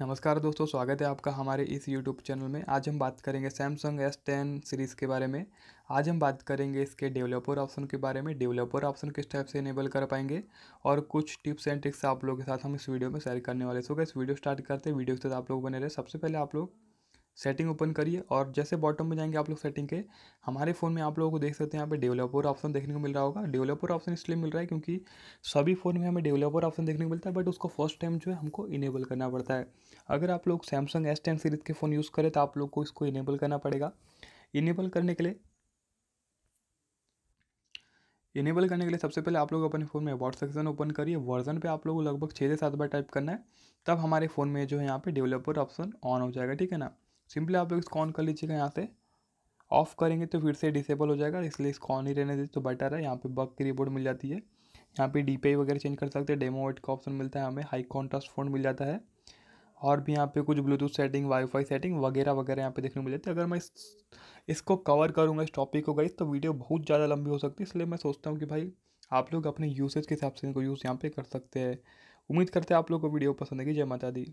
नमस्कार दोस्तों स्वागत है आपका हमारे इस यूट्यूब चैनल में आज हम बात करेंगे सैमसंग एस टेन सीरीज़ के बारे में आज हम बात करेंगे इसके डेवलपर ऑप्शन के बारे में डेवलपर ऑप्शन किस टाइप से इनेबल कर पाएंगे और कुछ टिप्स एंड ट्रिक्स आप लोगों के साथ हम इस वीडियो में शेयर करने वाले सो इस वीडियो स्टार्ट करते हैं वीडियो के साथ आप लोग बने रहे सबसे पहले आप लोग सेटिंग ओपन करिए और जैसे बॉटम में जाएंगे आप लोग सेटिंग के हमारे फ़ोन में आप लोगों को देख सकते हैं यहाँ पे डेवलपर ऑप्शन देखने को मिल रहा होगा डेवलपर ऑप्शन इसलिए मिल रहा है क्योंकि सभी फ़ोन में हमें डेवलपर ऑप्शन देखने को मिलता है बट उसको फर्स्ट टाइम जो है हमको इनेबल करना पड़ता है अगर आप लोग सैमसंग एस टेन सीरीज़ के फ़ोन यूज़ करें तो आप लोग को इसको इनेबल करना पड़ेगा इनेबल करने के लिए इनेबल करने के लिए सबसे पहले आप लोग अपने फ़ोन में अबाउट सेक्शन ओपन करिए वर्जन पे आप लोग लगभग छः से सात बार टाइप करना है तब हमारे फ़ोन में जो है यहाँ पे डेवलपर ऑप्शन ऑन हो जाएगा ठीक है ना सिंपली आप लोग इसको ऑन कर लीजिएगा यहाँ से ऑफ करेंगे तो फिर से डिसेबल हो जाएगा इसलिए इसको ऑन ही रहने दीजिए तो बेटर है यहाँ पे बग की रिपोर्ट मिल जाती है यहाँ पे डी वगैरह चेंज कर सकते हैं डेमो वेट का ऑप्शन मिलता है हमें हाई कॉन्ट्रास्ट फोन मिल जाता है और भी यहाँ पे कुछ ब्लूटूथ सेटिंग वाईफाई सेटिंग वगैरह वगैरह यहाँ पे देखने को मिल जाती है अगर मैं इस इसको कवर करूँगा इस टॉपिक को गई तो वीडियो बहुत ज़्यादा लंबी हो सकती है इसलिए मैं सोचता हूँ कि भाई आप लोग अपने यूसेज के हिसाब से इनको यूज़ यहाँ पे कर सकते हैं उम्मीद करते हैं आप लोग को वीडियो पसंद आएगी जय माता दी